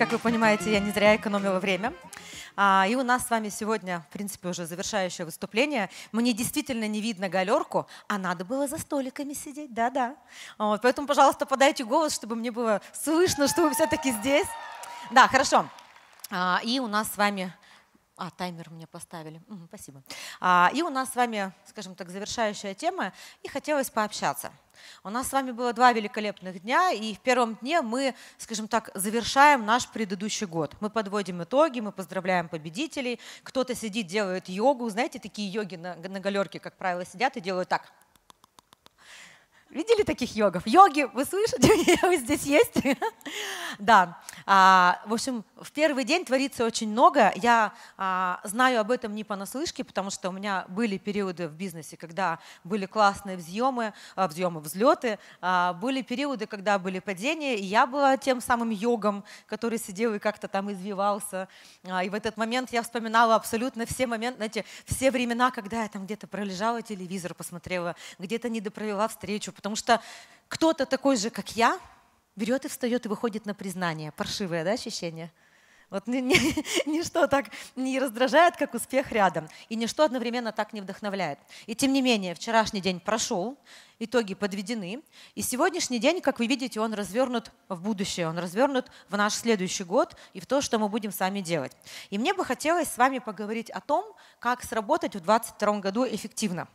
как вы понимаете, я не зря экономила время. А, и у нас с вами сегодня, в принципе, уже завершающее выступление. Мне действительно не видно галерку, а надо было за столиками сидеть, да-да. Вот, поэтому, пожалуйста, подайте голос, чтобы мне было слышно, что вы все-таки здесь. Да, хорошо. А, и у нас с вами а, таймер мне поставили. Угу, спасибо. А, и у нас с вами, скажем так, завершающая тема, и хотелось пообщаться. У нас с вами было два великолепных дня, и в первом дне мы, скажем так, завершаем наш предыдущий год. Мы подводим итоги, мы поздравляем победителей. Кто-то сидит, делает йогу. Знаете, такие йоги на, на галерке, как правило, сидят и делают так – Видели таких йогов? Йоги, вы слышите меня? Вы здесь есть? да. А, в общем, в первый день творится очень много. Я а, знаю об этом не понаслышке, потому что у меня были периоды в бизнесе, когда были классные взъемы, а, взъемы, взлеты, были периоды, когда были падения, и я была тем самым йогом, который сидел и как-то там извивался. и в этот момент я вспоминала абсолютно все моменты, знаете, все времена, когда я там где-то пролежала телевизор, посмотрела, где-то недопровела встречу, Потому что кто-то такой же, как я, берет и встает и выходит на признание. Паршивое да, ощущение? Вот ничто так не раздражает, как успех рядом. И ничто одновременно так не вдохновляет. И тем не менее, вчерашний день прошел, итоги подведены. И сегодняшний день, как вы видите, он развернут в будущее, он развернут в наш следующий год и в то, что мы будем сами делать. И мне бы хотелось с вами поговорить о том, как сработать в 2022 году эффективно.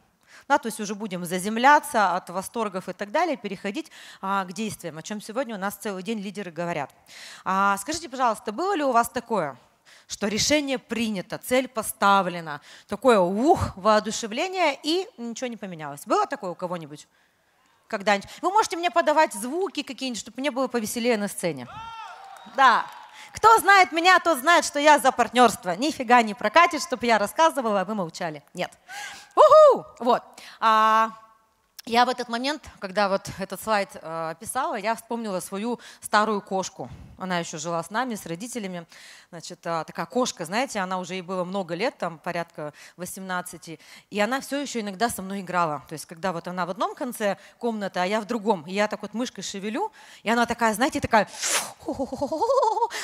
Да, то есть уже будем заземляться от восторгов и так далее, переходить а, к действиям, о чем сегодня у нас целый день лидеры говорят. А, скажите, пожалуйста, было ли у вас такое? что решение принято, цель поставлена, такое ух, воодушевление, и ничего не поменялось. Было такое у кого-нибудь? Когда-нибудь? Вы можете мне подавать звуки какие-нибудь, чтобы мне было повеселее на сцене. Да. Кто знает меня, тот знает, что я за партнерство. Нифига не прокатит, чтобы я рассказывала, а вы молчали. Нет. Уху! Вот. А, я в этот момент, когда вот этот слайд э, писала, я вспомнила свою старую кошку. Она еще жила с нами, с родителями. Значит, э, такая кошка, знаете, она уже ей было много лет, там порядка 18. И она все еще иногда со мной играла. То есть, когда вот она в одном конце комнаты, а я в другом. И я так вот мышкой шевелю, и она такая, знаете, такая,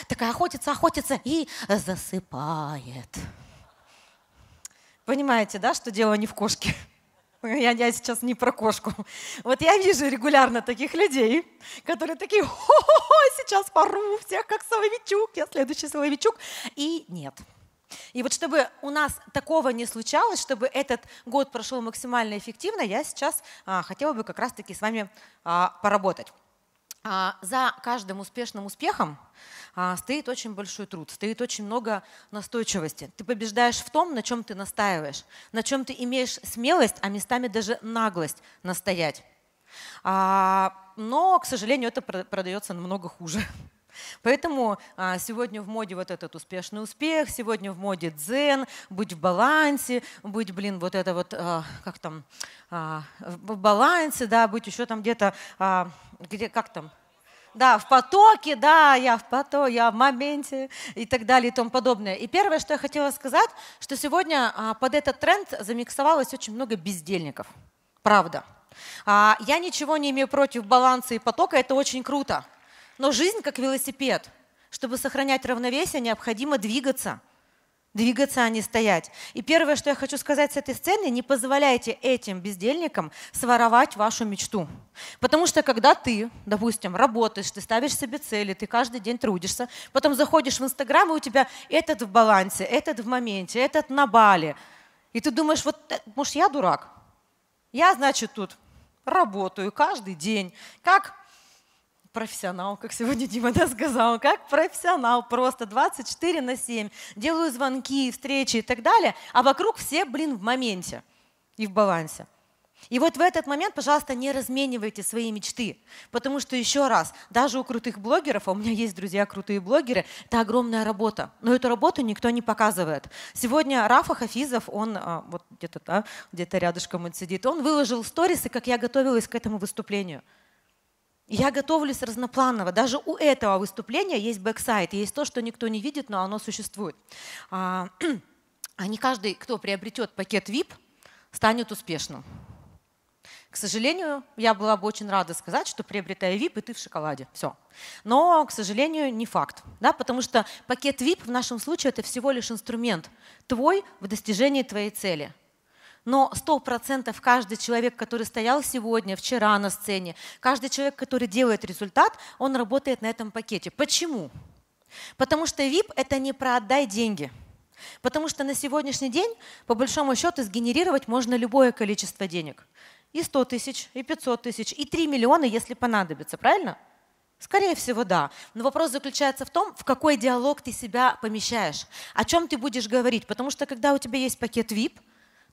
такая охотится, охотится и засыпает. Понимаете, да, что дело не в кошке? Я, я сейчас не про кошку. Вот я вижу регулярно таких людей, которые такие, хо-хо-хо, сейчас пору всех, как Соловичук, я следующий Соловичук. И нет. И вот чтобы у нас такого не случалось, чтобы этот год прошел максимально эффективно, я сейчас а, хотела бы как раз-таки с вами а, поработать. А, за каждым успешным успехом а, стоит очень большой труд, стоит очень много настойчивости. Ты побеждаешь в том, на чем ты настаиваешь, на чем ты имеешь смелость, а местами даже наглость настоять. А, но, к сожалению, это продается намного хуже. Поэтому а, сегодня в моде вот этот успешный успех, сегодня в моде дзен, быть в балансе, быть, блин, вот это вот, а, как там, а, в балансе, да, быть еще там где-то, а, где, как там, да, в потоке, да, я в потоке, я в моменте и так далее и тому подобное. И первое, что я хотела сказать, что сегодня а, под этот тренд замиксовалось очень много бездельников. Правда. А, я ничего не имею против баланса и потока, это очень круто. Но жизнь как велосипед. Чтобы сохранять равновесие, необходимо двигаться. Двигаться, а не стоять. И первое, что я хочу сказать с этой сцены, не позволяйте этим бездельникам своровать вашу мечту. Потому что когда ты, допустим, работаешь, ты ставишь себе цели, ты каждый день трудишься, потом заходишь в Инстаграм, и у тебя этот в балансе, этот в моменте, этот на бале. И ты думаешь, вот, э, может, я дурак? Я, значит, тут работаю каждый день, как профессионал, как сегодня Дима да, сказал, как профессионал просто 24 на 7, делаю звонки, встречи и так далее, а вокруг все, блин, в моменте и в балансе. И вот в этот момент, пожалуйста, не разменивайте свои мечты, потому что, еще раз, даже у крутых блогеров, а у меня есть друзья крутые блогеры, это огромная работа, но эту работу никто не показывает. Сегодня Рафа Хафизов, он а, вот где-то да, где рядышком он сидит, он выложил сторисы, как я готовилась к этому выступлению – я готовлюсь разнопланово. Даже у этого выступления есть бэксайт, есть то, что никто не видит, но оно существует. А, не каждый, кто приобретет пакет VIP, станет успешным. К сожалению, я была бы очень рада сказать, что приобретая VIP, и ты в шоколаде. Все. Но, к сожалению, не факт. Да? Потому что пакет VIP в нашем случае это всего лишь инструмент твой в достижении твоей цели. Но 100% каждый человек, который стоял сегодня, вчера на сцене, каждый человек, который делает результат, он работает на этом пакете. Почему? Потому что VIP – это не про «отдай деньги». Потому что на сегодняшний день, по большому счету, сгенерировать можно любое количество денег. И 100 тысяч, и 500 тысяч, и 3 миллиона, если понадобится, правильно? Скорее всего, да. Но вопрос заключается в том, в какой диалог ты себя помещаешь, о чем ты будешь говорить. Потому что когда у тебя есть пакет VIP –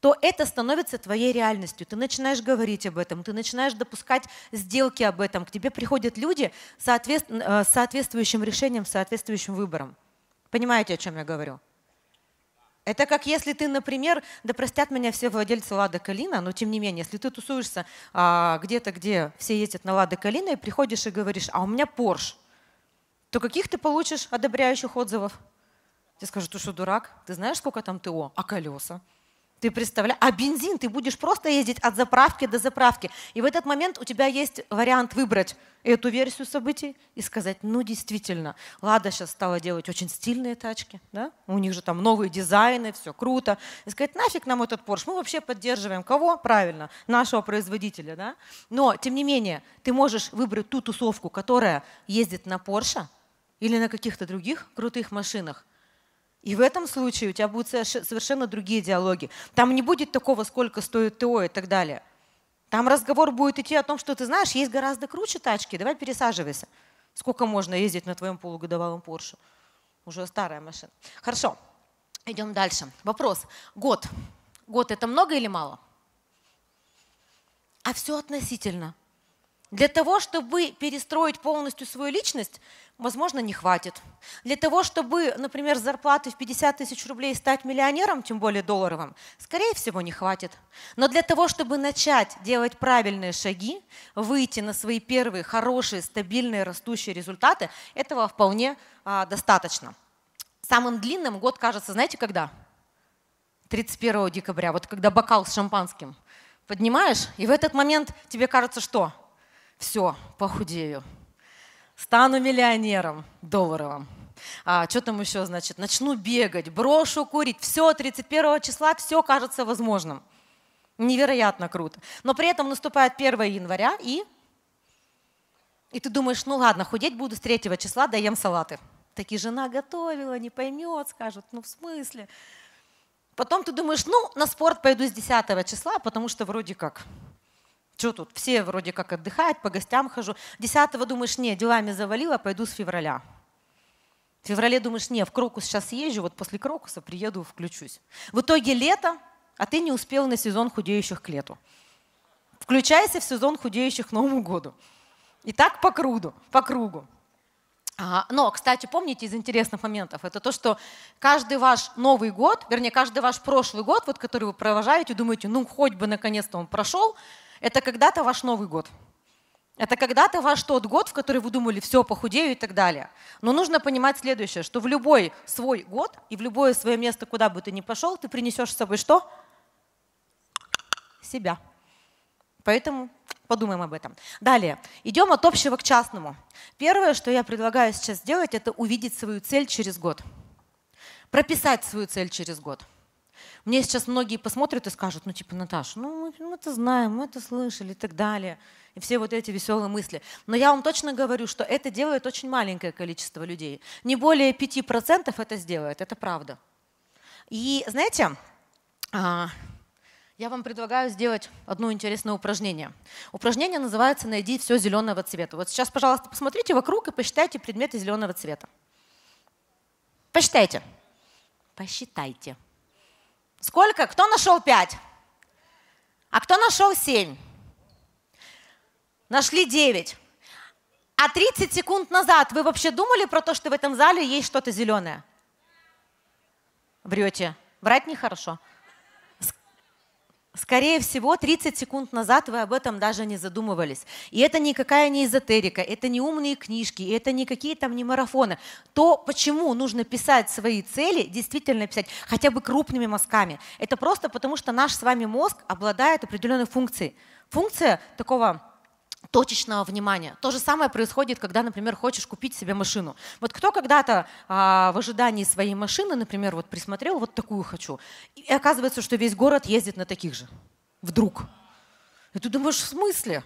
то это становится твоей реальностью. Ты начинаешь говорить об этом, ты начинаешь допускать сделки об этом. К тебе приходят люди э, с соответствующим решением, с соответствующим выбором. Понимаете, о чем я говорю? Это как если ты, например, да простят меня все владельцы Лады Калина, но тем не менее, если ты тусуешься а, где-то, где все ездят на Лады Калина, и приходишь и говоришь, а у меня Порш, то каких ты получишь одобряющих отзывов? Тебе скажут, ты что, дурак? Ты знаешь, сколько там ТО? А колеса? Ты представляешь? А бензин ты будешь просто ездить от заправки до заправки. И в этот момент у тебя есть вариант выбрать эту версию событий и сказать, ну действительно, Лада сейчас стала делать очень стильные тачки, да? у них же там новые дизайны, все круто. И сказать, нафиг нам этот Порш, мы вообще поддерживаем кого? Правильно, нашего производителя. Да? Но, тем не менее, ты можешь выбрать ту тусовку, которая ездит на Порше или на каких-то других крутых машинах, и в этом случае у тебя будут совершенно другие диалоги. Там не будет такого, сколько стоит ТО и так далее. Там разговор будет идти о том, что ты знаешь, есть гораздо круче тачки, давай пересаживайся. Сколько можно ездить на твоем полугодовалом Порше? Уже старая машина. Хорошо, идем дальше. Вопрос. Год. Год это много или мало? А все относительно. Для того, чтобы перестроить полностью свою личность, возможно, не хватит. Для того, чтобы, например, с зарплаты в 50 тысяч рублей стать миллионером, тем более долларовым, скорее всего, не хватит. Но для того, чтобы начать делать правильные шаги, выйти на свои первые хорошие, стабильные, растущие результаты, этого вполне а, достаточно. Самым длинным год кажется, знаете, когда? 31 декабря, вот когда бокал с шампанским поднимаешь, и в этот момент тебе кажется, что – все, похудею, стану миллионером долларовым. А, что там еще, значит, начну бегать, брошу курить, все, 31 числа все кажется возможным. Невероятно круто. Но при этом наступает 1 января, и, и ты думаешь, ну ладно, худеть буду с 3 числа, даем салаты. Таки жена готовила, не поймет, скажут, ну в смысле? Потом ты думаешь, ну на спорт пойду с 10 числа, потому что вроде как что тут, все вроде как отдыхают, по гостям хожу. Десятого думаешь, не, делами завалила, пойду с февраля. В феврале думаешь, не, в Крокус сейчас езжу, вот после Крокуса приеду, включусь. В итоге лето, а ты не успел на сезон худеющих к лету. Включайся в сезон худеющих к Новому году. И так по кругу. По кругу. А, но, кстати, помните из интересных моментов, это то, что каждый ваш Новый год, вернее, каждый ваш прошлый год, вот который вы провожаете, думаете, ну хоть бы наконец-то он прошел, это когда-то ваш Новый год. Это когда-то ваш тот год, в который вы думали, все, похудею и так далее. Но нужно понимать следующее, что в любой свой год и в любое свое место, куда бы ты ни пошел, ты принесешь с собой что? Себя. Поэтому подумаем об этом. Далее. Идем от общего к частному. Первое, что я предлагаю сейчас сделать, это увидеть свою цель через год. Прописать свою цель через год. Мне сейчас многие посмотрят и скажут, ну типа, Наташа, ну мы, мы это знаем, мы это слышали и так далее. И все вот эти веселые мысли. Но я вам точно говорю, что это делает очень маленькое количество людей. Не более 5% это сделает, это правда. И знаете, а, я вам предлагаю сделать одно интересное упражнение. Упражнение называется «Найди все зеленого цвета». Вот сейчас, пожалуйста, посмотрите вокруг и посчитайте предметы зеленого цвета. Посчитайте. Посчитайте. Сколько? Кто нашел пять? А кто нашел семь? Нашли девять. А 30 секунд назад вы вообще думали про то, что в этом зале есть что-то зеленое? Врете. Врать нехорошо. хорошо. Скорее всего, 30 секунд назад вы об этом даже не задумывались. И это никакая не эзотерика, это не умные книжки, это никакие там не марафоны. То, почему нужно писать свои цели, действительно писать хотя бы крупными мазками, это просто потому, что наш с вами мозг обладает определенной функцией. Функция такого точечного внимания. То же самое происходит, когда, например, хочешь купить себе машину. Вот кто когда-то а, в ожидании своей машины, например, вот присмотрел, вот такую хочу, и оказывается, что весь город ездит на таких же. Вдруг. И ты думаешь, в смысле?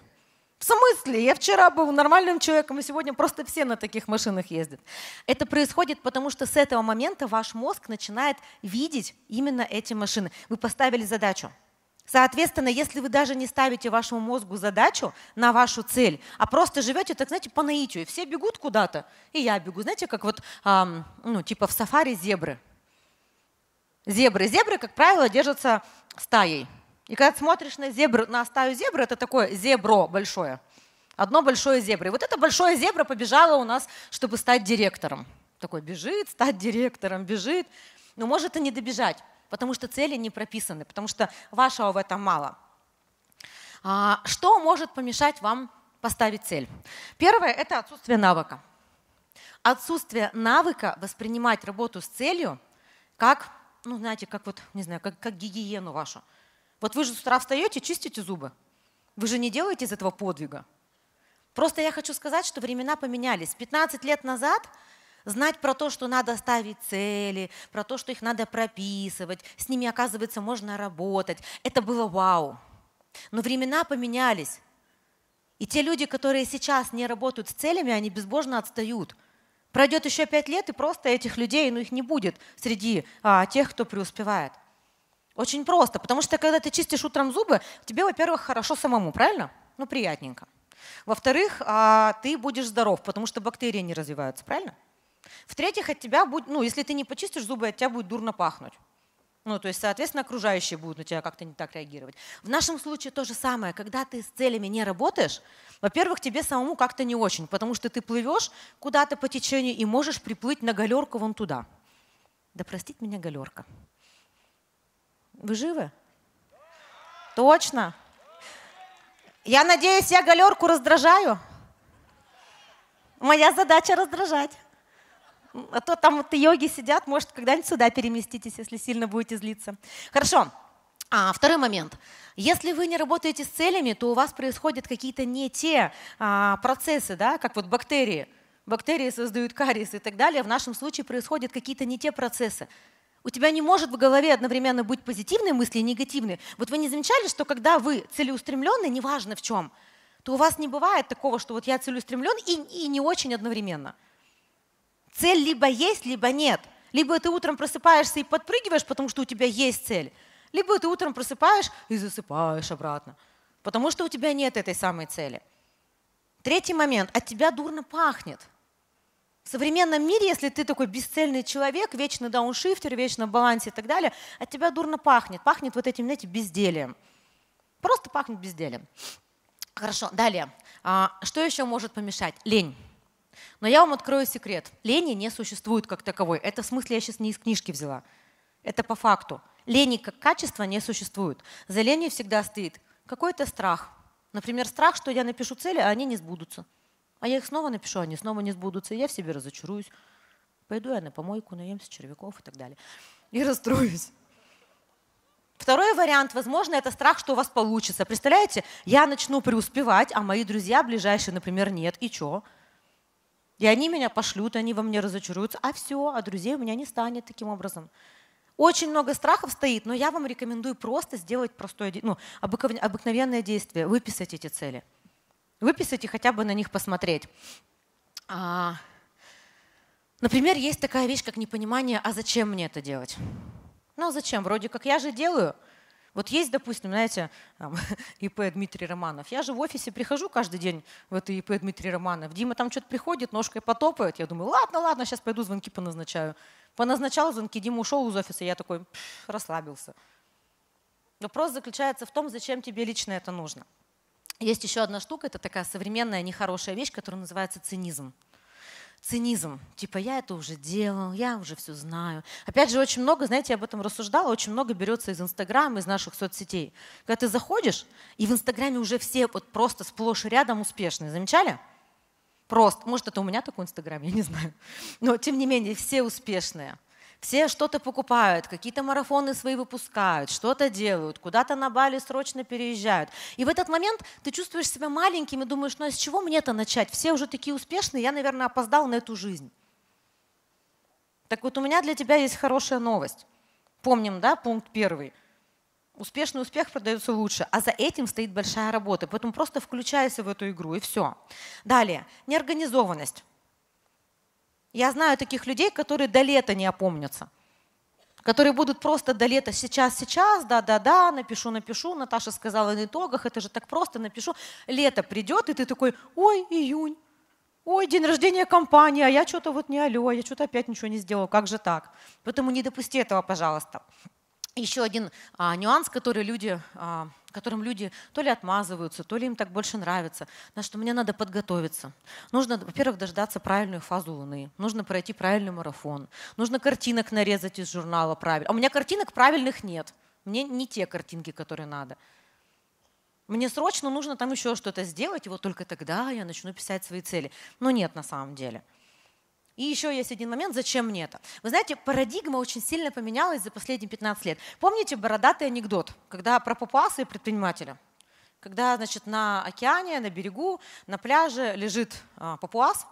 В смысле? Я вчера был нормальным человеком, и сегодня просто все на таких машинах ездят. Это происходит потому, что с этого момента ваш мозг начинает видеть именно эти машины. Вы поставили задачу – Соответственно, если вы даже не ставите вашему мозгу задачу на вашу цель, а просто живете, так знаете, по наитию, все бегут куда-то, и я бегу, знаете, как вот, эм, ну, типа в сафари зебры. Зебры. Зебры, как правило, держатся стаей. И когда смотришь на зебру, на стаю зебры, это такое зебро большое. Одно большое зебро. И вот это большое зебра побежало у нас, чтобы стать директором. Такой бежит, стать директором, бежит, но может и не добежать потому что цели не прописаны, потому что вашего в этом мало. А, что может помешать вам поставить цель? Первое – это отсутствие навыка. Отсутствие навыка воспринимать работу с целью как, ну знаете, как вот, не знаю, как, как гигиену вашу. Вот вы же с утра встаете, чистите зубы. Вы же не делаете из этого подвига. Просто я хочу сказать, что времена поменялись. 15 лет назад Знать про то, что надо ставить цели, про то, что их надо прописывать, с ними, оказывается, можно работать. Это было вау. Но времена поменялись. И те люди, которые сейчас не работают с целями, они безбожно отстают. Пройдет еще пять лет, и просто этих людей, ну их не будет среди а, тех, кто преуспевает. Очень просто, потому что когда ты чистишь утром зубы, тебе, во-первых, хорошо самому, правильно? Ну, приятненько. Во-вторых, а, ты будешь здоров, потому что бактерии не развиваются, правильно? В-третьих, от тебя будет, ну, если ты не почистишь зубы, от тебя будет дурно пахнуть. Ну, то есть, соответственно, окружающие будут на тебя как-то не так реагировать. В нашем случае то же самое. Когда ты с целями не работаешь, во-первых, тебе самому как-то не очень, потому что ты плывешь куда-то по течению и можешь приплыть на галерку вон туда. Да простит меня галерка. Вы живы? Точно? Я надеюсь, я галерку раздражаю? Моя задача раздражать а то там вот йоги сидят, может, когда-нибудь сюда переместитесь, если сильно будете злиться. Хорошо. А, второй момент. Если вы не работаете с целями, то у вас происходят какие-то не те а, процессы, да, как вот бактерии. Бактерии создают кариес и так далее. В нашем случае происходят какие-то не те процессы. У тебя не может в голове одновременно быть позитивные мысли и негативные. Вот вы не замечали, что когда вы целеустремленны, неважно в чем, то у вас не бывает такого, что вот я целеустремлен и, и не очень одновременно цель либо есть, либо нет. Либо ты утром просыпаешься и подпрыгиваешь, потому что у тебя есть цель, либо ты утром просыпаешь и засыпаешь обратно, потому что у тебя нет этой самой цели. Третий момент. От тебя дурно пахнет. В современном мире, если ты такой бесцельный человек, вечный дауншифтер, вечно в балансе и так далее, от тебя дурно пахнет. Пахнет вот этим, знаете, безделием. Просто пахнет безделием. Хорошо, далее. А, что еще может помешать? Лень. Но я вам открою секрет. Лени не существует как таковой. Это в смысле я сейчас не из книжки взяла. Это по факту. Лени как качество не существует. За ленью всегда стоит какой-то страх. Например, страх, что я напишу цели, а они не сбудутся. А я их снова напишу, они снова не сбудутся, и я в себе разочаруюсь. Пойду я на помойку, наемся червяков и так далее. И расстроюсь. Второй вариант, возможно, это страх, что у вас получится. Представляете, я начну преуспевать, а мои друзья ближайшие, например, нет. И что? И они меня пошлют, они во мне разочаруются, а все, а друзей у меня не станет таким образом. Очень много страхов стоит, но я вам рекомендую просто сделать простое, ну, обыкновенное действие, выписать эти цели. Выписать и хотя бы на них посмотреть. А, например, есть такая вещь, как непонимание, а зачем мне это делать? Ну, а зачем? Вроде как я же делаю – вот есть, допустим, знаете, там, ИП Дмитрий Романов. Я же в офисе прихожу каждый день в это ИП Дмитрий Романов. Дима там что-то приходит, ножкой потопает. Я думаю, ладно, ладно, сейчас пойду звонки поназначаю. Поназначал звонки, Дима ушел из офиса, я такой пш, расслабился. Вопрос заключается в том, зачем тебе лично это нужно. Есть еще одна штука, это такая современная нехорошая вещь, которая называется цинизм цинизм. Типа, я это уже делал, я уже все знаю. Опять же, очень много, знаете, я об этом рассуждала, очень много берется из Инстаграма, из наших соцсетей. Когда ты заходишь, и в Инстаграме уже все вот просто сплошь и рядом успешные. Замечали? Просто. Может, это у меня такой Инстаграм, я не знаю. Но, тем не менее, все успешные. Все что-то покупают, какие-то марафоны свои выпускают, что-то делают, куда-то на Бали срочно переезжают. И в этот момент ты чувствуешь себя маленьким и думаешь, ну а с чего мне-то начать? Все уже такие успешные, я, наверное, опоздал на эту жизнь. Так вот у меня для тебя есть хорошая новость. Помним, да, пункт первый. Успешный успех продается лучше, а за этим стоит большая работа. Поэтому просто включайся в эту игру и все. Далее, неорганизованность. Я знаю таких людей, которые до лета не опомнятся, которые будут просто до лета сейчас, сейчас, да, да, да, напишу, напишу. Наташа сказала на итогах, это же так просто, напишу. Лето придет, и ты такой, ой, июнь, ой, день рождения компании, а я что-то вот не алло, я что-то опять ничего не сделал, как же так? Поэтому не допусти этого, пожалуйста. Еще один а, нюанс, который люди а, которым люди то ли отмазываются, то ли им так больше нравится, на что мне надо подготовиться. Нужно, во-первых, дождаться правильную фазу Луны, нужно пройти правильный марафон, нужно картинок нарезать из журнала правильно. А у меня картинок правильных нет. Мне не те картинки, которые надо. Мне срочно нужно там еще что-то сделать, и вот только тогда я начну писать свои цели. Но нет на самом деле. И еще есть один момент, зачем мне это? Вы знаете, парадигма очень сильно поменялась за последние 15 лет. Помните бородатый анекдот, когда про папуаса и предпринимателя? Когда, значит, на океане, на берегу, на пляже лежит а, папуас,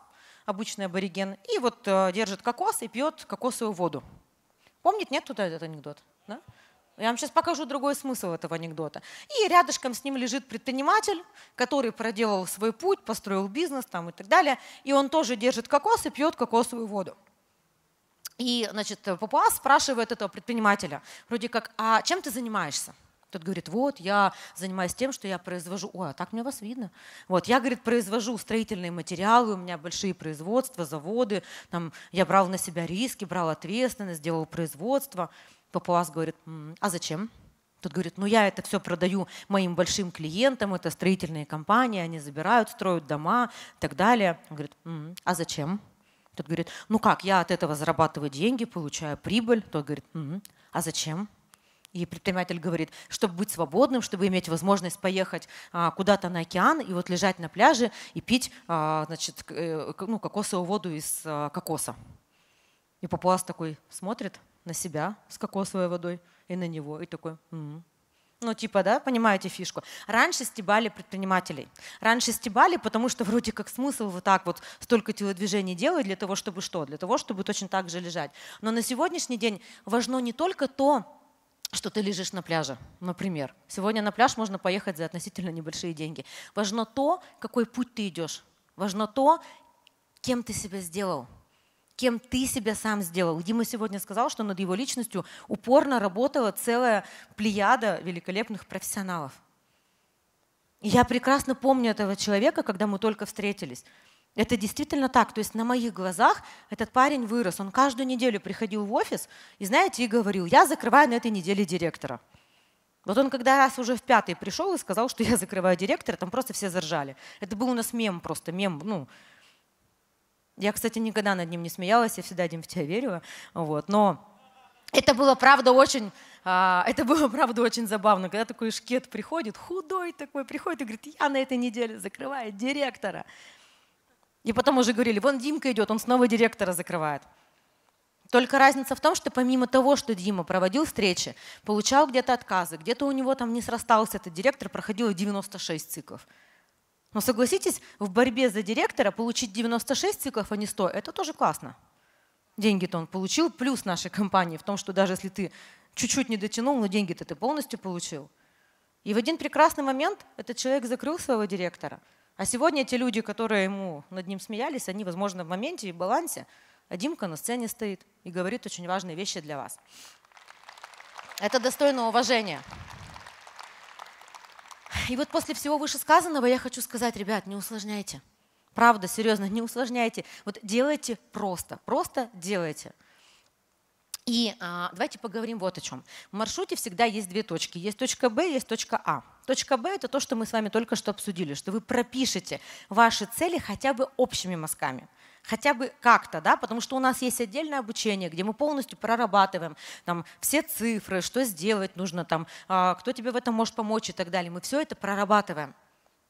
обычный абориген, и вот э, держит кокос и пьет кокосовую воду. Помнит, нет, туда этот анекдот? Да? Я вам сейчас покажу другой смысл этого анекдота. И рядышком с ним лежит предприниматель, который проделал свой путь, построил бизнес там и так далее. И он тоже держит кокос и пьет кокосовую воду. И, значит, Папуас спрашивает этого предпринимателя, вроде как, а чем ты занимаешься? Тот говорит, вот, я занимаюсь тем, что я произвожу... Ой, а так мне вас видно. Вот, я, говорит, произвожу строительные материалы, у меня большие производства, заводы, там, я брал на себя риски, брал ответственность, делал производство. Папуас говорит, а зачем? Тот говорит, ну я это все продаю моим большим клиентам, это строительные компании, они забирают, строят дома и так далее. Он говорит, а зачем? Тот говорит, ну как, я от этого зарабатываю деньги, получаю прибыль. Тот говорит, а зачем? И предприниматель говорит, чтобы быть свободным, чтобы иметь возможность поехать а, куда-то на океан и вот лежать на пляже и пить а, значит, э, ну, кокосовую воду из а, кокоса. И папуас такой смотрит – на себя с кокосовой водой и на него. И такой, м-м. ну типа, да, понимаете фишку. Раньше стебали предпринимателей. Раньше стебали, потому что вроде как смысл вот так вот столько телодвижений делать для того, чтобы что? Для того, чтобы точно так же лежать. Но на сегодняшний день важно не только то, что ты лежишь на пляже, например. Сегодня на пляж можно поехать за относительно небольшие деньги. Важно то, какой путь ты идешь. Важно то, кем ты себя сделал кем ты себя сам сделал. Дима сегодня сказал, что над его личностью упорно работала целая плеяда великолепных профессионалов. И я прекрасно помню этого человека, когда мы только встретились. Это действительно так. То есть на моих глазах этот парень вырос. Он каждую неделю приходил в офис и, знаете, и говорил, я закрываю на этой неделе директора. Вот он когда раз уже в пятый пришел и сказал, что я закрываю директора, там просто все заржали. Это был у нас мем просто, мем, ну, я, кстати, никогда над ним не смеялась, я всегда, Дим, в тебя верила. Вот. Но это было, правда, очень а, это было, правда, очень забавно, когда такой шкет приходит, худой такой, приходит и говорит, я на этой неделе закрываю директора. И потом уже говорили, вон Димка идет, он снова директора закрывает. Только разница в том, что помимо того, что Дима проводил встречи, получал где-то отказы, где-то у него там не срастался этот директор, проходило 96 циклов. Но согласитесь, в борьбе за директора получить 96 циклов, а не 100 – это тоже классно. Деньги-то он получил, плюс нашей компании в том, что даже если ты чуть-чуть не дотянул, но деньги-то ты полностью получил. И в один прекрасный момент этот человек закрыл своего директора. А сегодня те люди, которые ему над ним смеялись, они, возможно, в моменте и в балансе, а Димка на сцене стоит и говорит очень важные вещи для вас. Это достойно уважения. И вот после всего вышесказанного я хочу сказать, ребят, не усложняйте. Правда, серьезно, не усложняйте. Вот делайте просто, просто делайте. И а, давайте поговорим вот о чем. В маршруте всегда есть две точки. Есть точка Б, есть точка А. Точка Б – это то, что мы с вами только что обсудили, что вы пропишете ваши цели хотя бы общими мазками – хотя бы как-то, да, потому что у нас есть отдельное обучение, где мы полностью прорабатываем там все цифры, что сделать нужно там, а, кто тебе в этом может помочь и так далее. Мы все это прорабатываем.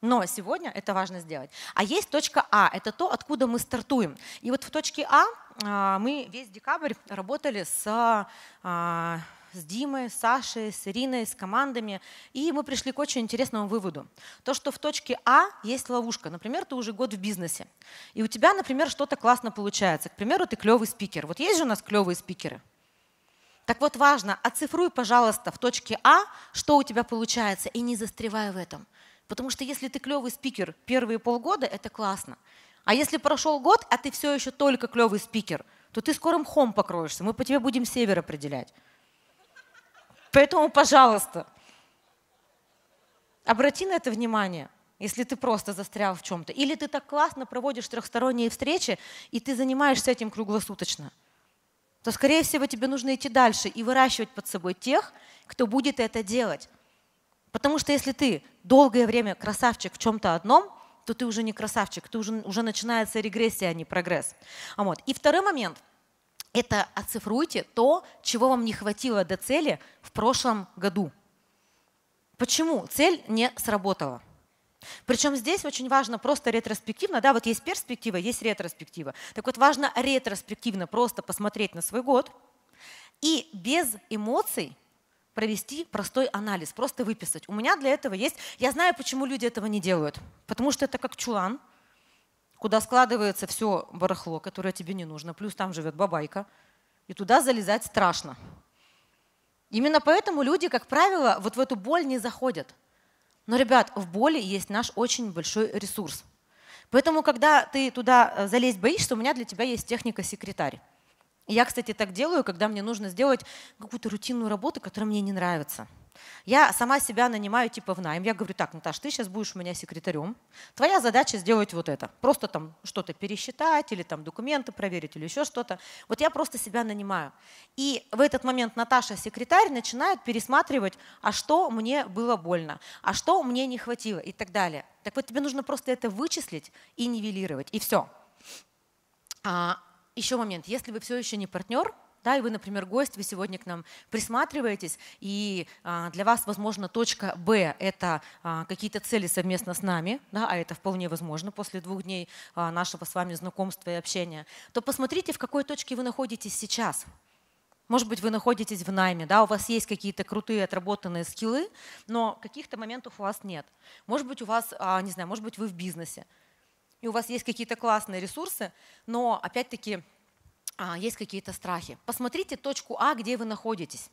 Но сегодня это важно сделать. А есть точка А, это то, откуда мы стартуем. И вот в точке А, а мы весь декабрь работали с а, с Димой, с Сашей, с Ириной, с командами, и мы пришли к очень интересному выводу. То, что в точке А есть ловушка. Например, ты уже год в бизнесе, и у тебя, например, что-то классно получается. К примеру, ты клевый спикер. Вот есть же у нас клевые спикеры? Так вот важно, оцифруй, пожалуйста, в точке А, что у тебя получается, и не застревай в этом. Потому что если ты клевый спикер первые полгода, это классно. А если прошел год, а ты все еще только клевый спикер, то ты скоро мхом покроешься. Мы по тебе будем север определять. Поэтому, пожалуйста, обрати на это внимание, если ты просто застрял в чем-то. Или ты так классно проводишь трехсторонние встречи, и ты занимаешься этим круглосуточно то, скорее всего, тебе нужно идти дальше и выращивать под собой тех, кто будет это делать. Потому что если ты долгое время красавчик в чем-то одном, то ты уже не красавчик, ты уже, уже начинается регрессия, а не прогресс. А вот. И второй момент – это оцифруйте то, чего вам не хватило до цели в прошлом году. Почему цель не сработала? Причем здесь очень важно просто ретроспективно, да, вот есть перспектива, есть ретроспектива. Так вот важно ретроспективно просто посмотреть на свой год и без эмоций провести простой анализ, просто выписать. У меня для этого есть, я знаю, почему люди этого не делают, потому что это как чулан – куда складывается все барахло, которое тебе не нужно, плюс там живет бабайка, и туда залезать страшно. Именно поэтому люди, как правило, вот в эту боль не заходят. Но, ребят, в боли есть наш очень большой ресурс. Поэтому, когда ты туда э, залезть боишься, у меня для тебя есть техника секретарь. Я, кстати, так делаю, когда мне нужно сделать какую-то рутинную работу, которая мне не нравится – я сама себя нанимаю типа в найм. Я говорю, так, Наташа, ты сейчас будешь у меня секретарем. Твоя задача сделать вот это. Просто там что-то пересчитать или там документы проверить или еще что-то. Вот я просто себя нанимаю. И в этот момент Наташа, секретарь, начинает пересматривать, а что мне было больно, а что мне не хватило и так далее. Так вот, тебе нужно просто это вычислить и нивелировать, и все. А, еще момент. Если вы все еще не партнер, да, и вы, например, гость, вы сегодня к нам присматриваетесь, и а, для вас, возможно, точка Б – это а, какие-то цели совместно с нами, да, а это вполне возможно после двух дней а, нашего с вами знакомства и общения, то посмотрите, в какой точке вы находитесь сейчас. Может быть, вы находитесь в найме, да, у вас есть какие-то крутые отработанные скиллы, но каких-то моментов у вас нет. Может быть, у вас, не знаю, может быть, вы в бизнесе, и у вас есть какие-то классные ресурсы, но, опять-таки, а, есть какие-то страхи. Посмотрите точку А, где вы находитесь.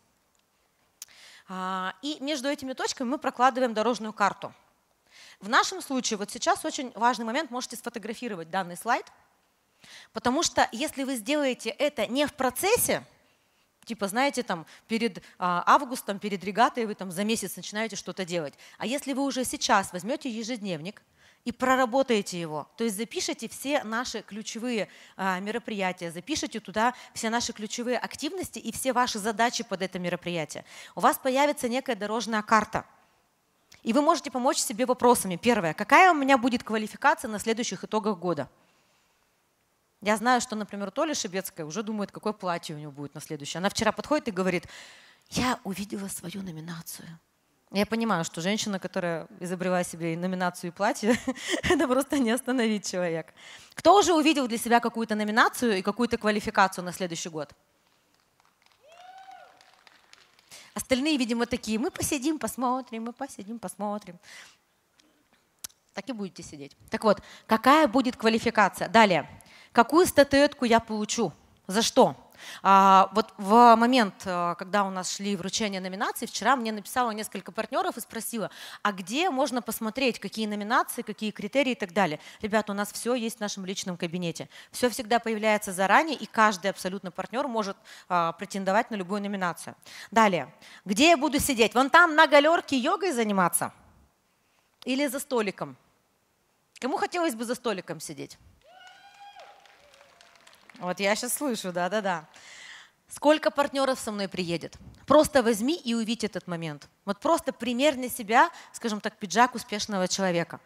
А, и между этими точками мы прокладываем дорожную карту. В нашем случае вот сейчас очень важный момент, можете сфотографировать данный слайд, потому что если вы сделаете это не в процессе, типа, знаете, там перед а, августом, перед регатой вы там за месяц начинаете что-то делать, а если вы уже сейчас возьмете ежедневник – и проработаете его. То есть запишите все наши ключевые а, мероприятия, запишите туда все наши ключевые активности и все ваши задачи под это мероприятие. У вас появится некая дорожная карта. И вы можете помочь себе вопросами. Первое. Какая у меня будет квалификация на следующих итогах года? Я знаю, что, например, Толя Шебецкая уже думает, какое платье у нее будет на следующее. Она вчера подходит и говорит, я увидела свою номинацию. Я понимаю, что женщина, которая изобрела себе номинацию и платье, это просто не остановить человек. Кто уже увидел для себя какую-то номинацию и какую-то квалификацию на следующий год? Остальные, видимо, такие, мы посидим, посмотрим, мы посидим, посмотрим. Так и будете сидеть. Так вот, какая будет квалификация? Далее. Какую статуэтку я получу? За что? А, вот в момент, э, когда у нас шли вручения номинаций, вчера мне написало несколько партнеров и спросила, а где можно посмотреть, какие номинации, какие критерии и так далее. Ребята, у нас все есть в нашем личном кабинете. Все всегда появляется заранее, и каждый абсолютно партнер может э, претендовать на любую номинацию. Далее. Где я буду сидеть? Вон там на галерке йогой заниматься? Или за столиком? Кому хотелось бы за столиком сидеть? Вот я сейчас слышу, да-да-да. Сколько партнеров со мной приедет? Просто возьми и увидь этот момент. Вот просто пример на себя, скажем так, пиджак успешного человека.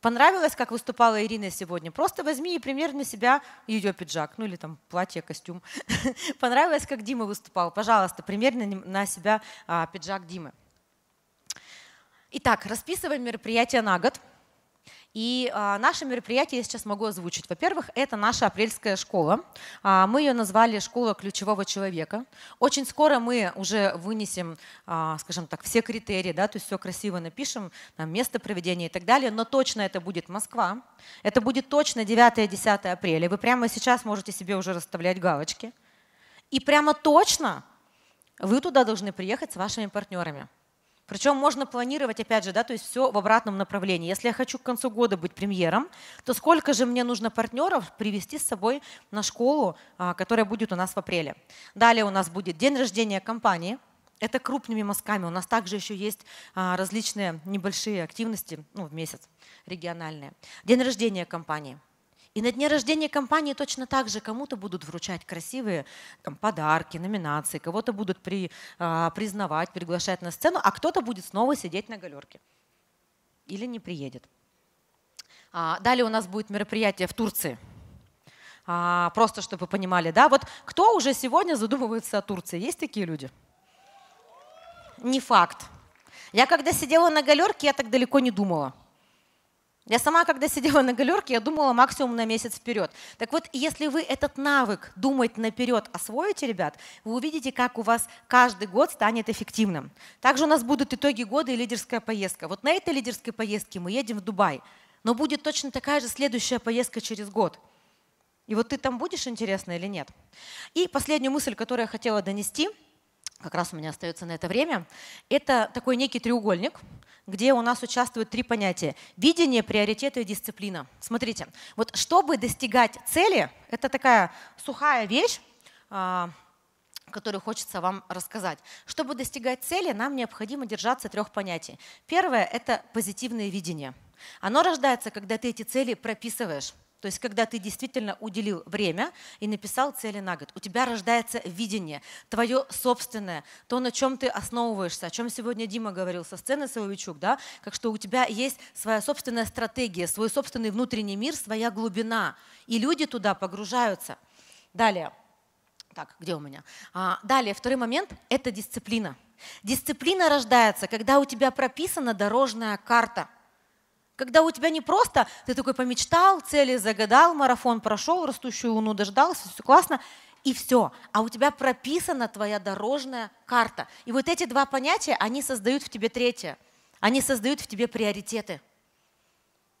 Понравилось, как выступала Ирина сегодня? Просто возьми и пример на себя ее пиджак, ну или там платье, костюм. Понравилось, как Дима выступал? Пожалуйста, пример на себя а, пиджак Димы. Итак, расписываем мероприятие на год. И а, наше мероприятие я сейчас могу озвучить. Во-первых, это наша апрельская школа. А, мы ее назвали «Школа ключевого человека». Очень скоро мы уже вынесем, а, скажем так, все критерии, да, то есть все красиво напишем, там, место проведения и так далее, но точно это будет Москва. Это будет точно 9-10 апреля. Вы прямо сейчас можете себе уже расставлять галочки. И прямо точно вы туда должны приехать с вашими партнерами. Причем можно планировать, опять же, да, то есть все в обратном направлении. Если я хочу к концу года быть премьером, то сколько же мне нужно партнеров привести с собой на школу, а, которая будет у нас в апреле. Далее у нас будет день рождения компании, это крупными мазками. У нас также еще есть а, различные небольшие активности ну, в месяц региональные. День рождения компании – и на дне рождения компании точно так же кому-то будут вручать красивые там, подарки, номинации, кого-то будут при, а, признавать, приглашать на сцену, а кто-то будет снова сидеть на галерке или не приедет. А, далее у нас будет мероприятие в Турции. А, просто чтобы вы понимали, да, вот кто уже сегодня задумывается о Турции? Есть такие люди? Не факт. Я когда сидела на галерке, я так далеко не думала. Я сама, когда сидела на галерке, я думала максимум на месяц вперед. Так вот, если вы этот навык думать наперед освоите, ребят, вы увидите, как у вас каждый год станет эффективным. Также у нас будут итоги года и лидерская поездка. Вот на этой лидерской поездке мы едем в Дубай, но будет точно такая же следующая поездка через год. И вот ты там будешь, интересно, или нет? И последнюю мысль, которую я хотела донести – как раз у меня остается на это время, это такой некий треугольник, где у нас участвуют три понятия. Видение, приоритеты и дисциплина. Смотрите, вот чтобы достигать цели, это такая сухая вещь, а, которую хочется вам рассказать. Чтобы достигать цели, нам необходимо держаться трех понятий. Первое – это позитивное видение. Оно рождается, когда ты эти цели прописываешь. То есть, когда ты действительно уделил время и написал цели на год, у тебя рождается видение, твое собственное, то, на чем ты основываешься, о чем сегодня Дима говорил со сцены Соловичук, да, как что у тебя есть своя собственная стратегия, свой собственный внутренний мир, своя глубина, и люди туда погружаются. Далее. Так, где у меня? А, далее, второй момент – это дисциплина. Дисциплина рождается, когда у тебя прописана дорожная карта – когда у тебя не просто, ты такой помечтал, цели загадал, марафон прошел, растущую луну дождался, все классно, и все. А у тебя прописана твоя дорожная карта. И вот эти два понятия, они создают в тебе третье. Они создают в тебе приоритеты.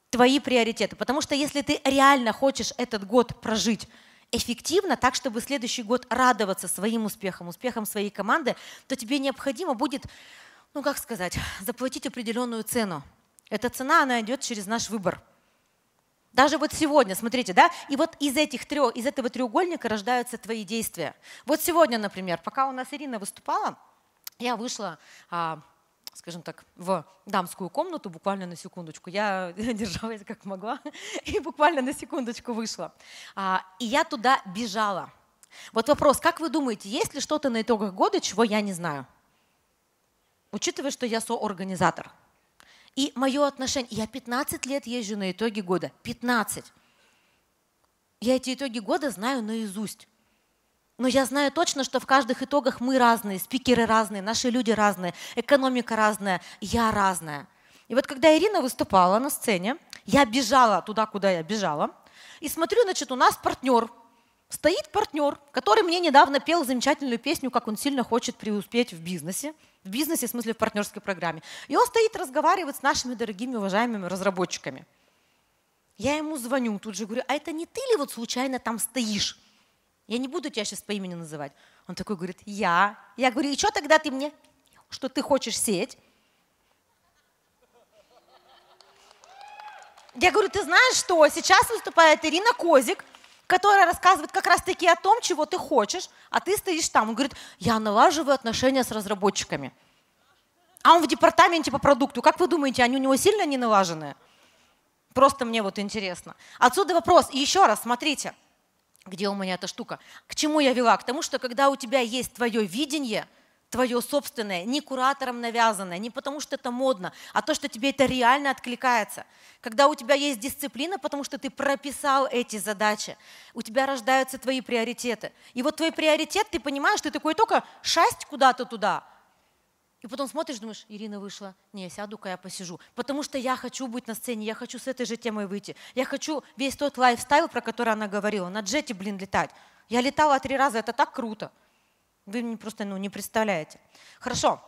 Твои приоритеты. Потому что если ты реально хочешь этот год прожить эффективно, так, чтобы следующий год радоваться своим успехам, успехам своей команды, то тебе необходимо будет, ну как сказать, заплатить определенную цену. Эта цена, она идет через наш выбор. Даже вот сегодня, смотрите, да, и вот из этих трех, из этого треугольника рождаются твои действия. Вот сегодня, например, пока у нас Ирина выступала, я вышла, а, скажем так, в дамскую комнату буквально на секундочку. Я держалась как могла и буквально на секундочку вышла. А, и я туда бежала. Вот вопрос, как вы думаете, есть ли что-то на итогах года, чего я не знаю? Учитывая, что я соорганизатор – и мое отношение, я 15 лет езжу на итоги года, 15. Я эти итоги года знаю наизусть. Но я знаю точно, что в каждых итогах мы разные, спикеры разные, наши люди разные, экономика разная, я разная. И вот когда Ирина выступала на сцене, я бежала туда, куда я бежала, и смотрю, значит, у нас партнер, стоит партнер, который мне недавно пел замечательную песню, как он сильно хочет преуспеть в бизнесе – в бизнесе, в смысле в партнерской программе. И он стоит разговаривать с нашими дорогими, уважаемыми разработчиками. Я ему звоню, тут же говорю, а это не ты ли вот случайно там стоишь? Я не буду тебя сейчас по имени называть. Он такой говорит, я. Я говорю, и что тогда ты мне, что ты хочешь сеять? Я говорю, ты знаешь что, сейчас выступает Ирина Козик, которая рассказывает как раз-таки о том, чего ты хочешь, а ты стоишь там. Он говорит, я налаживаю отношения с разработчиками. А он в департаменте по продукту. Как вы думаете, они у него сильно не налажены? Просто мне вот интересно. Отсюда вопрос. И еще раз, смотрите, где у меня эта штука. К чему я вела? К тому, что когда у тебя есть твое видение – твое собственное, не куратором навязанное, не потому что это модно, а то, что тебе это реально откликается. Когда у тебя есть дисциплина, потому что ты прописал эти задачи, у тебя рождаются твои приоритеты. И вот твой приоритет, ты понимаешь, ты такой только шасть куда-то туда. И потом смотришь, думаешь, Ирина вышла, не, сяду-ка я посижу. Потому что я хочу быть на сцене, я хочу с этой же темой выйти. Я хочу весь тот лайфстайл, про который она говорила, на джете, блин, летать. Я летала три раза, это так круто. Вы мне просто ну, не представляете. Хорошо.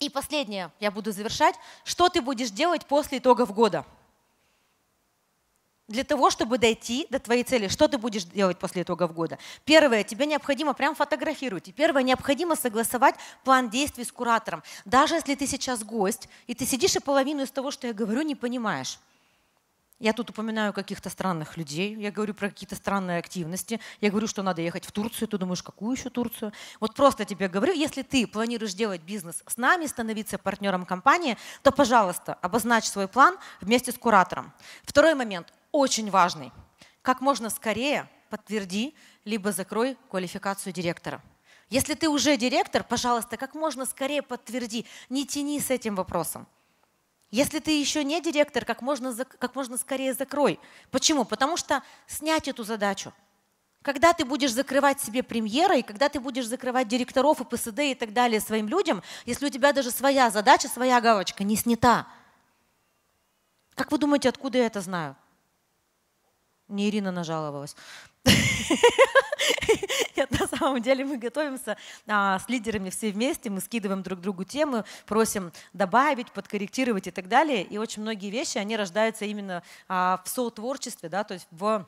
И последнее, я буду завершать. Что ты будешь делать после итогов года? Для того, чтобы дойти до твоей цели, что ты будешь делать после итогов года? Первое, тебе необходимо, прям фотографируйте. Первое, необходимо согласовать план действий с куратором. Даже если ты сейчас гость, и ты сидишь и половину из того, что я говорю, не понимаешь. Я тут упоминаю каких-то странных людей, я говорю про какие-то странные активности, я говорю, что надо ехать в Турцию, ты думаешь, какую еще Турцию? Вот просто тебе говорю, если ты планируешь делать бизнес с нами, становиться партнером компании, то, пожалуйста, обозначь свой план вместе с куратором. Второй момент, очень важный. Как можно скорее подтверди, либо закрой квалификацию директора. Если ты уже директор, пожалуйста, как можно скорее подтверди, не тяни с этим вопросом. Если ты еще не директор, как можно, как можно скорее закрой. Почему? Потому что снять эту задачу. Когда ты будешь закрывать себе премьеры, и когда ты будешь закрывать директоров и ПСД и так далее своим людям, если у тебя даже своя задача, своя галочка не снята. Как вы думаете, откуда я это знаю? Не Ирина нажаловалась. Нет, на самом деле мы готовимся а, с лидерами все вместе, мы скидываем друг другу темы, просим добавить, подкорректировать и так далее. И очень многие вещи, они рождаются именно а, в соотворчестве, да, то есть в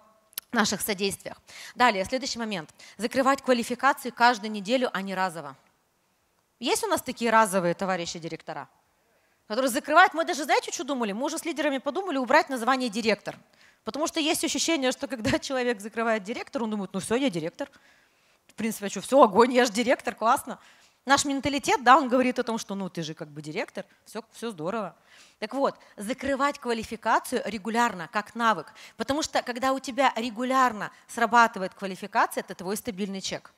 наших содействиях. Далее, следующий момент. Закрывать квалификации каждую неделю, а не разово. Есть у нас такие разовые товарищи директора? которые закрывают. Мы даже, знаете, что думали? Мы уже с лидерами подумали убрать название директор. Потому что есть ощущение, что когда человек закрывает директор, он думает, ну все, я директор. В принципе, я что, все, огонь, я же директор, классно. Наш менталитет, да, он говорит о том, что ну ты же как бы директор, все, все здорово. Так вот, закрывать квалификацию регулярно, как навык. Потому что когда у тебя регулярно срабатывает квалификация, это твой стабильный чек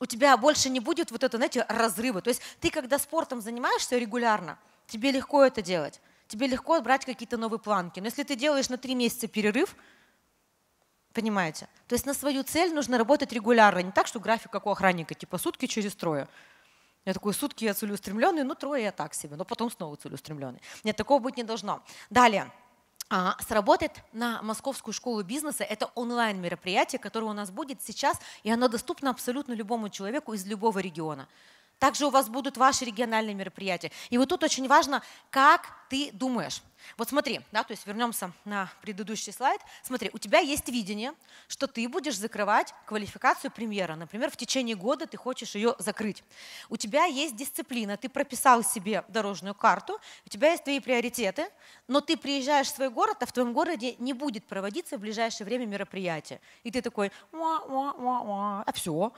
у тебя больше не будет вот это, знаете, разрыва. То есть ты, когда спортом занимаешься регулярно, тебе легко это делать тебе легко брать какие-то новые планки. Но если ты делаешь на три месяца перерыв, понимаете, то есть на свою цель нужно работать регулярно, не так, что график как у охранника, типа сутки через трое. Я такой, сутки я целеустремленный, ну трое я так себе, но потом снова целеустремленный. Нет, такого быть не должно. Далее. А, сработает на Московскую школу бизнеса. Это онлайн-мероприятие, которое у нас будет сейчас, и оно доступно абсолютно любому человеку из любого региона. Также у вас будут ваши региональные мероприятия. И вот тут очень важно, как ты думаешь. Вот смотри, да, то есть вернемся на предыдущий слайд. Смотри, у тебя есть видение, что ты будешь закрывать квалификацию премьера. Например, в течение года ты хочешь ее закрыть. У тебя есть дисциплина, ты прописал себе дорожную карту, у тебя есть твои приоритеты, но ты приезжаешь в свой город, а в твоем городе не будет проводиться в ближайшее время мероприятие. И ты такой, а все,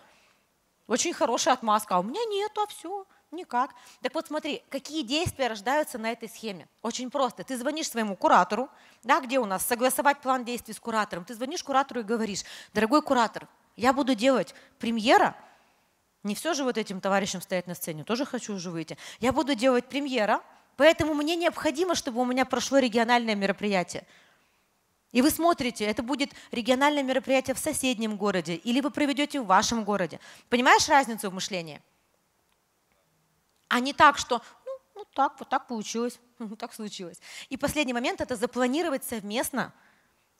очень хорошая отмазка, а у меня нету, а все, никак. Так вот смотри, какие действия рождаются на этой схеме? Очень просто. Ты звонишь своему куратору, да, где у нас согласовать план действий с куратором. Ты звонишь куратору и говоришь, дорогой куратор, я буду делать премьера, не все же вот этим товарищам стоять на сцене, тоже хочу уже выйти. Я буду делать премьера, поэтому мне необходимо, чтобы у меня прошло региональное мероприятие. И вы смотрите, это будет региональное мероприятие в соседнем городе, или вы проведете в вашем городе. Понимаешь разницу в мышлении? А не так, что ну, ну так, вот так получилось, так случилось. И последний момент – это запланировать совместно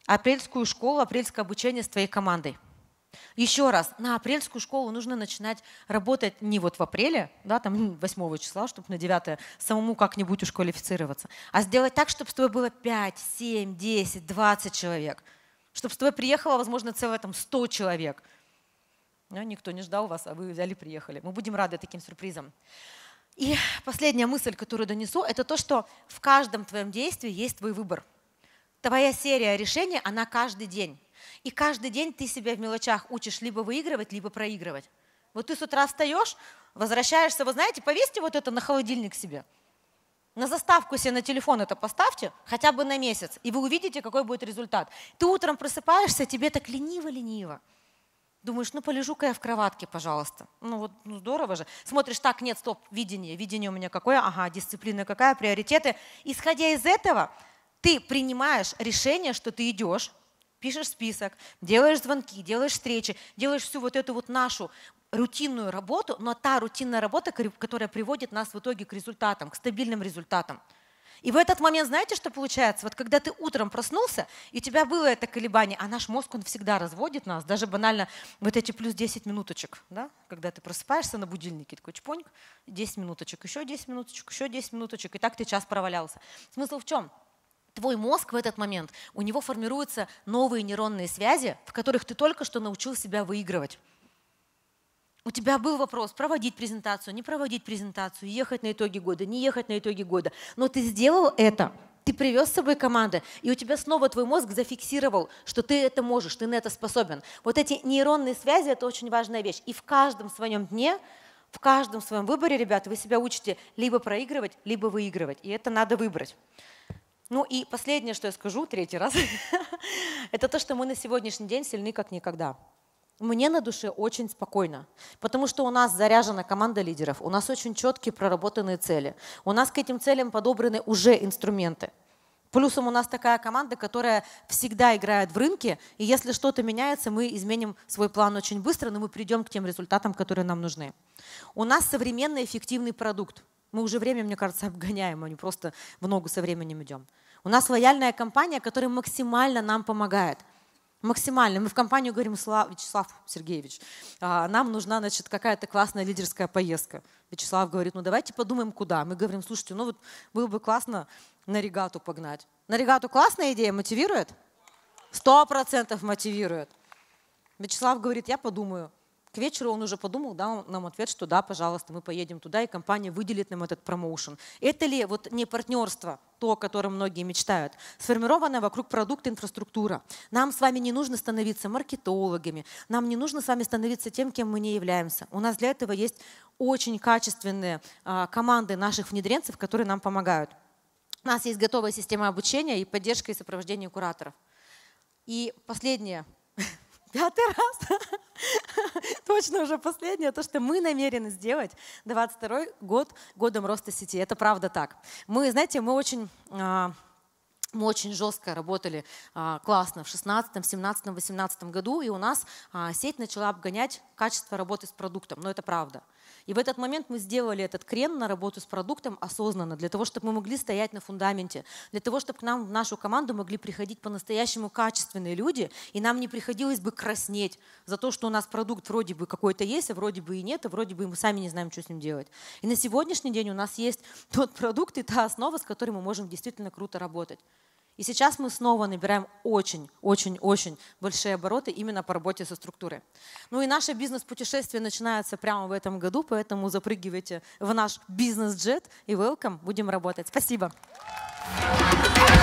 апрельскую школу, апрельское обучение с твоей командой. Еще раз, на апрельскую школу нужно начинать работать не вот в апреле, да, там 8 числа, чтобы на 9 самому как-нибудь уж квалифицироваться, а сделать так, чтобы с тобой было 5, 7, 10, 20 человек. Чтобы с тобой приехало, возможно, целое там 100 человек. Но ну, никто не ждал вас, а вы взяли, приехали. Мы будем рады таким сюрпризам. И последняя мысль, которую донесу, это то, что в каждом твоем действии есть твой выбор. Твоя серия решений, она каждый день. И каждый день ты себя в мелочах учишь либо выигрывать, либо проигрывать. Вот ты с утра встаешь, возвращаешься, вы знаете, повесьте вот это на холодильник себе. На заставку себе на телефон это поставьте, хотя бы на месяц, и вы увидите, какой будет результат. Ты утром просыпаешься, тебе так лениво-лениво. Думаешь, ну полежу-ка я в кроватке, пожалуйста. Ну вот, ну здорово же. Смотришь, так, нет, стоп, видение. Видение у меня какое? Ага, дисциплина какая, приоритеты. Исходя из этого, ты принимаешь решение, что ты идешь пишешь список, делаешь звонки, делаешь встречи, делаешь всю вот эту вот нашу рутинную работу, но та рутинная работа, которая приводит нас в итоге к результатам, к стабильным результатам. И в этот момент, знаете, что получается? Вот когда ты утром проснулся, и у тебя было это колебание, а наш мозг, он всегда разводит нас, даже банально вот эти плюс 10 минуточек, да? когда ты просыпаешься на будильнике, такой чпоньк, 10 минуточек, еще 10 минуточек, еще 10 минуточек, и так ты час провалялся. Смысл в чем? твой мозг в этот момент, у него формируются новые нейронные связи, в которых ты только что научил себя выигрывать. У тебя был вопрос, проводить презентацию, не проводить презентацию, ехать на итоги года, не ехать на итоги года. Но ты сделал это, ты привез с собой команды, и у тебя снова твой мозг зафиксировал, что ты это можешь, ты на это способен. Вот эти нейронные связи – это очень важная вещь. И в каждом своем дне, в каждом своем выборе, ребята, вы себя учите либо проигрывать, либо выигрывать. И это надо выбрать. Ну и последнее, что я скажу, третий раз, это то, что мы на сегодняшний день сильны как никогда. Мне на душе очень спокойно, потому что у нас заряжена команда лидеров, у нас очень четкие проработанные цели, у нас к этим целям подобраны уже инструменты. Плюсом у нас такая команда, которая всегда играет в рынке, и если что-то меняется, мы изменим свой план очень быстро, но мы придем к тем результатам, которые нам нужны. У нас современный эффективный продукт. Мы уже время, мне кажется, обгоняем, а не просто в ногу со временем идем. У нас лояльная компания, которая максимально нам помогает. Максимально. Мы в компанию говорим, Вячеслав Сергеевич, а, нам нужна значит, какая-то классная лидерская поездка. Вячеслав говорит, ну давайте подумаем, куда. Мы говорим, слушайте, ну вот было бы классно на регату погнать. На регату классная идея, мотивирует? Сто процентов мотивирует. Вячеслав говорит, я подумаю. К вечеру он уже подумал, дал нам ответ, что да, пожалуйста, мы поедем туда, и компания выделит нам этот промоушен. Это ли вот не партнерство, то, о котором многие мечтают, сформирована вокруг продукта инфраструктура. Нам с вами не нужно становиться маркетологами, нам не нужно с вами становиться тем, кем мы не являемся. У нас для этого есть очень качественные а, команды наших внедренцев, которые нам помогают. У нас есть готовая система обучения и поддержка и сопровождение кураторов. И последнее, пятый раз, точно уже последнее, то, что мы намерены сделать 22 год годом роста сети. Это правда так. Мы, знаете, мы очень а, мы очень жестко работали а, классно в 16, 17, 18 году, и у нас а, сеть начала обгонять качество работы с продуктом. Но это правда. И в этот момент мы сделали этот крен на работу с продуктом осознанно, для того, чтобы мы могли стоять на фундаменте, для того, чтобы к нам в нашу команду могли приходить по-настоящему качественные люди, и нам не приходилось бы краснеть за то, что у нас продукт вроде бы какой-то есть, а вроде бы и нет, а вроде бы мы сами не знаем, что с ним делать. И на сегодняшний день у нас есть тот продукт и та основа, с которой мы можем действительно круто работать. И сейчас мы снова набираем очень-очень-очень большие обороты именно по работе со структурой. Ну и наше бизнес-путешествие начинается прямо в этом году, поэтому запрыгивайте в наш бизнес-джет и welcome, будем работать. Спасибо. Спасибо.